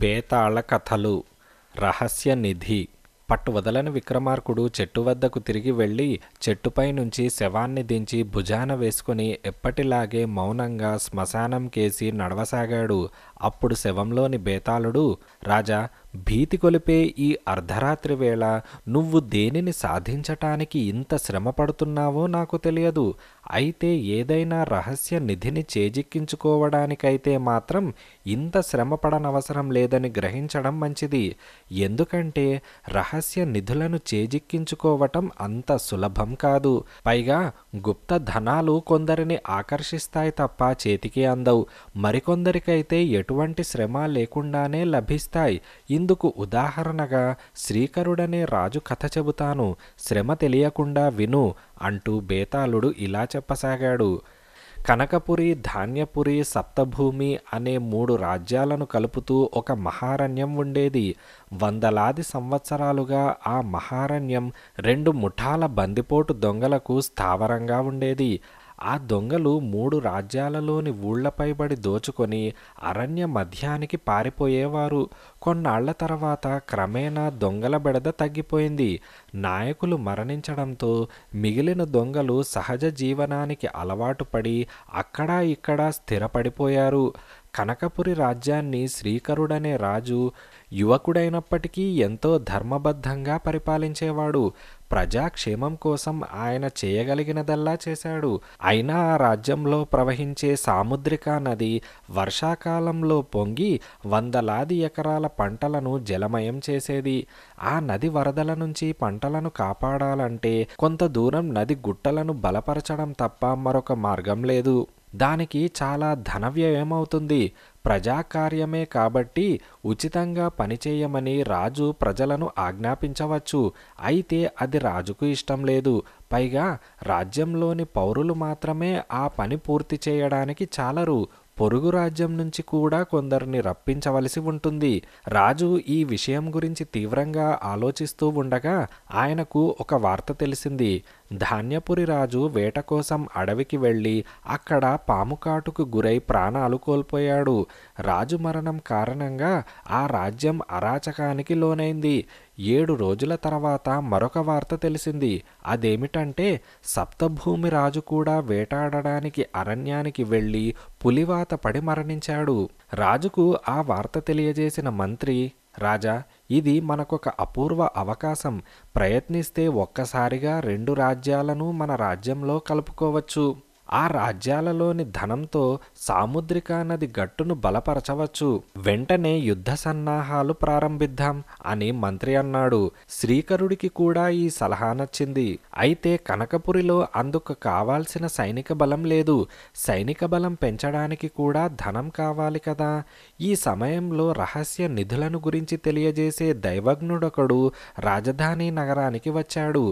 బేతాళ కథలు రహస్య నిధి పట్టువదలని విక్రమార్కుడు చెట్టు వద్దకు తిరిగి వెళ్ళి చెట్టుపై నుంచి శవాన్ని దించి భుజాన వేసుకుని ఎప్పటిలాగే మౌనంగా శ్మశానం కేసి నడవసాగాడు అప్పుడు శవంలోని బేతాళుడు రాజా భీతి కొలిపే ఈ అర్ధరాత్రి వేళ నువ్వు దేనిని సాధించటానికి ఇంత శ్రమ పడుతున్నావో నాకు తెలియదు అయితే ఏదైనా రహస్య నిధిని చేజిక్కించుకోవడానికైతే మాత్రం ఇంత శ్రమ పడనవసరం లేదని గ్రహించడం మంచిది ఎందుకంటే రహస్య నిధులను చేజిక్కించుకోవటం అంత సులభం కాదు పైగా గుప్త ధనాలు కొందరిని ఆకర్షిస్తాయి తప్ప చేతికి అందవు మరికొందరికైతే ఎటువంటి శ్రమ లేకుండానే లభిస్తాయి అందుకు ఉదాహరణగా శ్రీకరుడనే రాజు కథ చెబుతాను శ్రమ తెలియకుండా విను అంటూ బేతాళుడు ఇలా చెప్పసాగాడు కనకపురి ధాన్యపురి సప్తభూమి అనే మూడు రాజ్యాలను కలుపుతూ ఒక మహారణ్యం ఉండేది వందలాది సంవత్సరాలుగా ఆ మహారణ్యం రెండు ముఠాల బందిపోటు దొంగలకు స్థావరంగా ఉండేది ఆ దొంగలు మూడు రాజ్యాలలోని పడి దోచుకొని అరణ్య మధ్యానికి పారిపోయేవారు కొన్నాళ్ల తర్వాత క్రమేణా దొంగల బెడద తగ్గిపోయింది నాయకులు మరణించడంతో మిగిలిన దొంగలు సహజ జీవనానికి అలవాటు పడి అక్కడా ఇక్కడా స్థిరపడిపోయారు కనకపురి రాజ్యాన్ని శ్రీకరుడనే రాజు యువకుడైనప్పటికీ ఎంతో ధర్మబద్ధంగా పరిపాలించేవాడు ప్రజాక్షేమం కోసం ఆయన చేయగలిగినదల్లా చేశాడు అయినా ఆ రాజ్యంలో ప్రవహించే సాముద్రిక నది వర్షాకాలంలో పొంగి వందలాది ఎకరాల పంటలను జలమయం చేసేది ఆ నది వరదల నుంచి పంటలను కాపాడాలంటే కొంత దూరం నది గుట్టలను బలపరచడం తప్ప మరొక మార్గం లేదు దానికి చాలా ధన వ్యయమవుతుంది ప్రజాకార్యమే కాబట్టి ఉచితంగా పనిచేయమని రాజు ప్రజలను ఆజ్ఞాపించవచ్చు అయితే అది రాజుకు ఇష్టం లేదు పైగా రాజ్యంలోని పౌరులు మాత్రమే ఆ పని పూర్తి చేయడానికి చాలరు పొరుగు రాజ్యం నుంచి కూడా కొందరిని రప్పించవలసి ఉంటుంది రాజు ఈ విషయం గురించి తీవ్రంగా ఆలోచిస్తూ ఉండగా ఆయనకు ఒక వార్త తెలిసింది ధాన్యపురి రాజు వేట కోసం అడవికి వెళ్ళి అక్కడ పాముకాటుకు గురై ప్రాణాలు కోల్పోయాడు రాజు మరణం కారణంగా ఆ రాజ్యం అరాచకానికి లోనైంది ఏడు రోజుల తర్వాత మరొక వార్త తెలిసింది అదేమిటంటే సప్తభూమి రాజు కూడా వేటాడడానికి అరణ్యానికి వెళ్ళి పులివాత పడి మరణించాడు రాజుకు ఆ వార్త తెలియజేసిన మంత్రి రాజా ఇది మనకొక అపూర్వ అవకాశం ప్రయత్నిస్తే ఒక్కసారిగా రెండు రాజ్యాలను మన రాజ్యంలో కలుపుకోవచ్చు ఆ రాజ్యాలలోని ధనంతో సాముద్రిక నది గట్టును బలపరచవచ్చు వెంటనే యుద్ధ సన్నాహాలు ప్రారంభిద్దాం అని మంత్రి అన్నాడు శ్రీకరుడికి కూడా ఈ సలహా నచ్చింది అయితే కనకపురిలో అందుకు కావాల్సిన సైనిక బలం లేదు సైనిక బలం పెంచడానికి కూడా ధనం కావాలి కదా ఈ సమయంలో రహస్య నిధులను గురించి తెలియజేసే దైవజ్ఞుడొకడు రాజధాని నగరానికి వచ్చాడు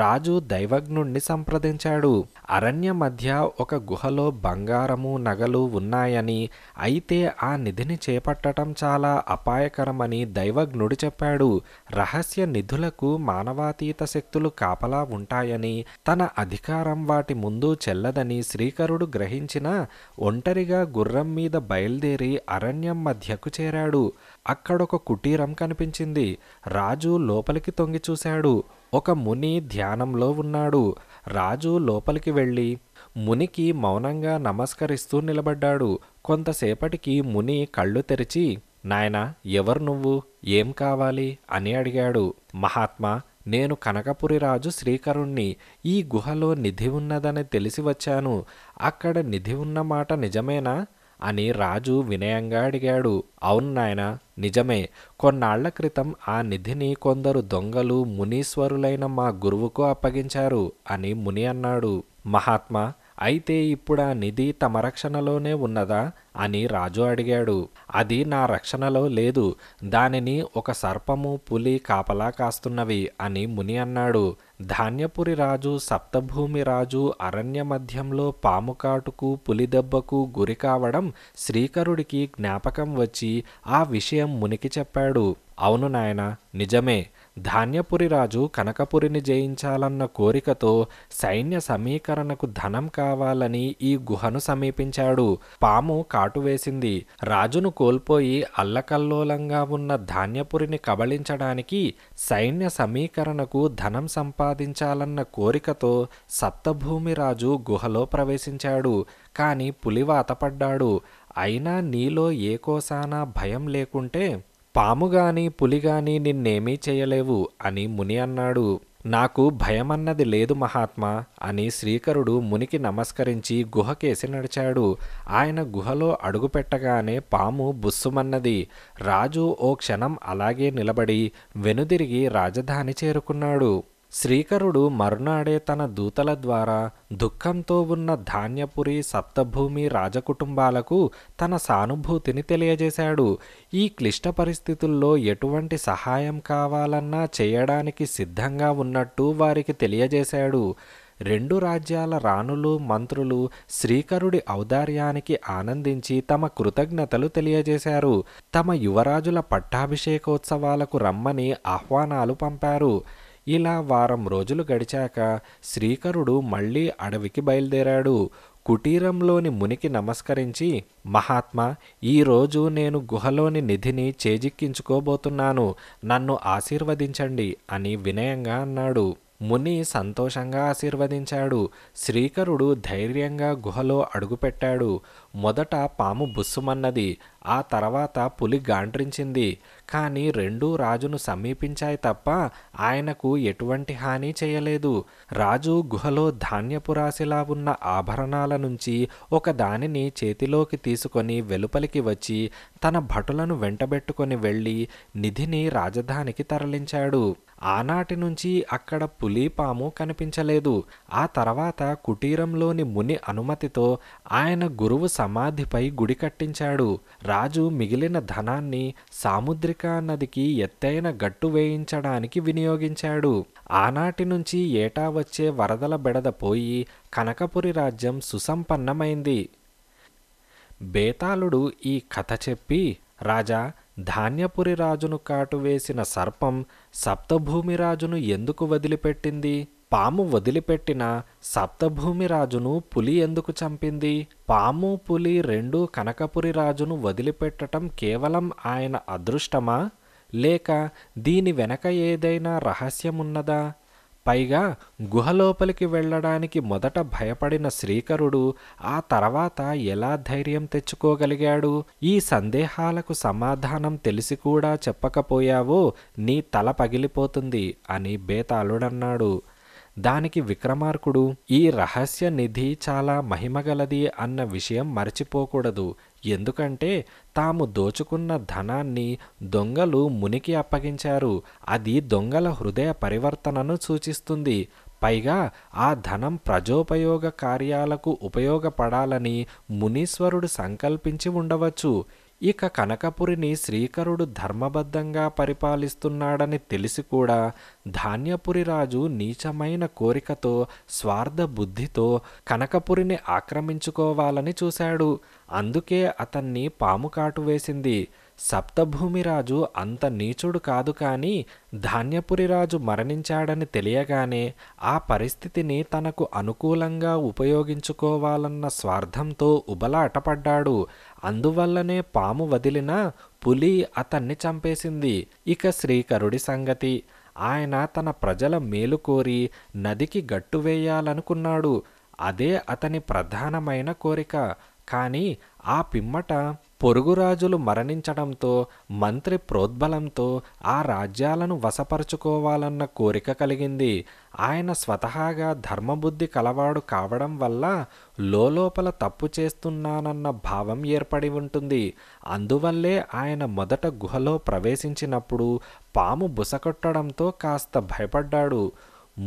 రాజు దైవజ్ఞుణ్ణి సంప్రదించాడు అరణ్య మధ్య ఒక గుహలో బంగారము నగలు ఉన్నాయని అయితే ఆ నిధిని చేపట్టడం చాలా అపాయకరమని దైవజ్ఞుడు చెప్పాడు రహస్య నిధులకు మానవాతీత శక్తులు కాపలా ఉంటాయని తన అధికారం వాటి ముందు చెల్లదని శ్రీకరుడు గ్రహించిన ఒంటరిగా గుర్రం మీద బయలుదేరి అరణ్యం మధ్యకు చేరాడు అక్కడొక కుటీరం కనిపించింది రాజు లోపలికి తొంగి చూశాడు ఒక ముని ధ్యానంలో ఉన్నాడు రాజు లోపలికి వెళ్ళి మునికి మౌనంగా నమస్కరిస్తూ నిలబడ్డాడు కొంతసేపటికి ముని కళ్ళు తెరిచి నాయనా ఎవరు నువ్వు ఏం కావాలి అని అడిగాడు మహాత్మా నేను కనకపురి రాజు శ్రీకరుణ్ణి ఈ గుహలో నిధి ఉన్నదని తెలిసి వచ్చాను అక్కడ నిధి ఉన్న మాట నిజమేనా అని రాజు వినయంగా అడిగాడు అవును నాయన నిజమే కొన్నాళ్ల క్రితం ఆ నిధిని కొందరు దొంగలు మునీశ్వరులైన మా గురువుకు అప్పగించారు అని ముని అన్నాడు మహాత్మా అయితే ఇప్పుడు ఆ నిధి తమ రక్షణలోనే ఉన్నదా అని రాజు అడిగాడు అది నా రక్షణలో లేదు దానిని ఒక సర్పము పులి కాపలా కాస్తున్నవి అని ముని అన్నాడు ధాన్యపురి రాజు సప్తభూమి రాజు అరణ్య మధ్యంలో పాముకాటుకు పులిదెబ్బకు గురి కావడం శ్రీకరుడికి జ్ఞాపకం వచ్చి ఆ విషయం మునికి చెప్పాడు అవును నాయన నిజమే ధాన్యపురి రాజు కనకపురిని జయించాలన్న కోరికతో సైన్య సమీకరణకు ధనం కావాలని ఈ గుహను సమీపించాడు పాము కాటువేసింది రాజును కోల్పోయి అల్లకల్లోలంగా ఉన్న ధాన్యపురిని కబళించడానికి సైన్య సమీకరణకు ధనం సంపాదించాలన్న కోరికతో సప్తభూమి రాజు గుహలో ప్రవేశించాడు కాని పులివాతపడ్డాడు అయినా నీలో ఏ కోసానా భయం లేకుంటే పాము గాని పులి గాని నిన్నేమీ చేయలేవు అని ముని అన్నాడు నాకు భయమన్నది లేదు మహాత్మా అని శ్రీకరుడు మునికి నమస్కరించి గుహకేసి నడిచాడు ఆయన గుహలో అడుగుపెట్టగానే పాము బుస్సుమన్నది రాజు ఓ క్షణం అలాగే నిలబడి వెనుదిరిగి రాజధాని చేరుకున్నాడు శ్రీకరుడు మరునాడే తన దూతల ద్వారా దుఃఖంతో ఉన్న ధాన్యపురి సప్తభూమి రాజకుటుంబాలకు తన సానుభూతిని తెలియజేశాడు ఈ క్లిష్ట పరిస్థితుల్లో ఎటువంటి సహాయం కావాలన్నా చేయడానికి సిద్ధంగా ఉన్నట్టు వారికి తెలియజేశాడు రెండు రాజ్యాల రాణులు మంత్రులు శ్రీకరుడి ఔదార్యానికి ఆనందించి తమ కృతజ్ఞతలు తెలియజేశారు తమ యువరాజుల పట్టాభిషేకోత్సవాలకు రమ్మని ఆహ్వానాలు పంపారు ఇలా వారం రోజులు గడిచాక శ్రీకరుడు మళ్ళీ అడవికి బయలుదేరాడు కుటీరంలోని మునికి నమస్కరించి మహాత్మా ఈరోజు నేను గుహలోని నిధిని చేజిక్కించుకోబోతున్నాను నన్ను ఆశీర్వదించండి అని వినయంగా అన్నాడు ముని సంతోషంగా ఆశీర్వదించాడు శ్రీకరుడు ధైర్యంగా గుహలో అడుగుపెట్టాడు మొదట పాము బుస్సుమన్నది ఆ తర్వాత పులి గాండ్రించింది కానీ రెండూ రాజును సమీపించాయి తప్ప ఆయనకు ఎటువంటి హాని చేయలేదు రాజు గుహలో ధాన్యపురాశిలా ఉన్న ఆభరణాల నుంచి ఒక దానిని చేతిలోకి తీసుకొని వెలుపలికి వచ్చి తన భటులను వెంటబెట్టుకొని వెళ్ళి నిధిని రాజధానికి తరలించాడు ఆనాటి నుంచి అక్కడ పులి పాము కనిపించలేదు ఆ తర్వాత కుటీరంలోని ముని అనుమతితో ఆయన గురువు సమాధిపై గుడి కట్టించాడు రాజు మిగిలిన ధనాన్ని సాముద్రికా నదికి ఎత్తైన గట్టు వేయించడానికి వినియోగించాడు ఆనాటి నుంచి ఏటా వచ్చే వరదల బెడద పోయి కనకపురి రాజ్యం సుసంపన్నమైంది బేతాళుడు ఈ కథ చెప్పి రాజా ధాన్యపురి రాజును కాటువేసిన సర్పం సప్తభూమి రాజును ఎందుకు వదిలిపెట్టింది పాము వదిలిపెట్టిన సప్తభూమి రాజును పులి ఎందుకు చంపింది పాము పులి రెండూ కనకపురి రాజును వదిలిపెట్టడం కేవలం ఆయన అదృష్టమా లేక దీని వెనక ఏదైనా రహస్యమున్నదా పైగా గుహలోపలికి వెళ్ళడానికి మొదట భయపడిన శ్రీకరుడు ఆ తర్వాత ఎలా ధైర్యం తెచ్చుకోగలిగాడు ఈ సందేహాలకు సమాధానం తెలిసి కూడా చెప్పకపోయావో నీ తల పగిలిపోతుంది అని బేతాళుడన్నాడు దానికి విక్రమార్కుడు ఈ రహస్య నిధి చాలా మహిమగలది అన్న విషయం మర్చిపోకూడదు ఎందుకంటే తాము దోచుకున్న ధనాన్ని దొంగలు మునికి అప్పగించారు అది దొంగల హృదయ పరివర్తనను సూచిస్తుంది పైగా ఆ ధనం ప్రజోపయోగ కార్యాలకు ఉపయోగపడాలని మునీశ్వరుడు సంకల్పించి ఉండవచ్చు ఇక కనకపురిని శ్రీకరుడు ధర్మబద్ధంగా పరిపాలిస్తున్నాడని తెలిసి కూడా ధాన్యపురి రాజు నీచమైన కోరికతో స్వార్థ బుద్ధితో కనకపురిని ఆక్రమించుకోవాలని చూశాడు అందుకే అతన్ని పాము కాటు వేసింది సప్తభూమిరాజు అంత నీచుడు కాదు కానీ ధాన్యపురిరాజు మరణించాడని తెలియగానే ఆ పరిస్థితిని తనకు అనుకూలంగా ఉపయోగించుకోవాలన్న స్వార్థంతో ఉబలాటపడ్డాడు అందువల్లనే పాము వదిలిన పులి అతన్ని చంపేసింది ఇక శ్రీకరుడి సంగతి ఆయన తన ప్రజల మేలు కోరి నదికి గట్టువేయాలనుకున్నాడు అదే అతని ప్రధానమైన కోరిక కానీ ఆ పిమ్మట పొరుగురాజులు మరణించడంతో మంత్రి ప్రోద్బలంతో ఆ రాజ్యాలను వశపరుచుకోవాలన్న కోరిక కలిగింది ఆయన స్వతహాగా ధర్మబుద్ధి కలవాడు కావడం వల్ల లోపల తప్పు చేస్తున్నానన్న భావం ఏర్పడి ఉంటుంది అందువల్లే ఆయన మొదట గుహలో ప్రవేశించినప్పుడు పాము బుసకొట్టడంతో కాస్త భయపడ్డాడు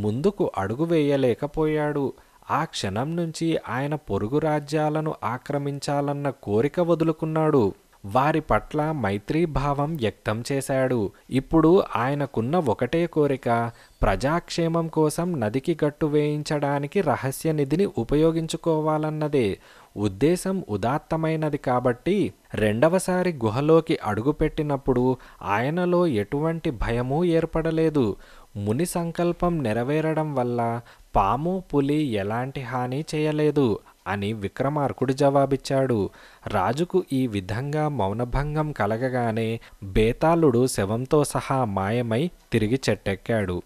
ముందుకు అడుగు వేయలేకపోయాడు ఆ క్షణం నుంచి ఆయన పొరుగు రాజ్యాలను ఆక్రమించాలన్న కోరిక వదులుకున్నాడు వారి పట్ల మైత్రీభావం వ్యక్తం చేశాడు ఇప్పుడు ఆయనకున్న ఒకటే కోరిక ప్రజాక్షేమం కోసం నదికి గట్టు వేయించడానికి రహస్య నిధిని ఉపయోగించుకోవాలన్నదే ఉద్దేశం ఉదాత్తమైనది కాబట్టి రెండవసారి గుహలోకి అడుగుపెట్టినప్పుడు ఆయనలో ఎటువంటి భయమూ ఏర్పడలేదు ముని సంకల్పం నెరవేరడం వల్ల పాము పులి ఎలాంటి హాని చేయలేదు అని విక్రమార్కుడు జవాబిచ్చాడు రాజుకు ఈ విధంగా మౌనభంగం కలగగానే బేతాళుడు శవంతో సహా మాయమై తిరిగి చెట్టెక్కాడు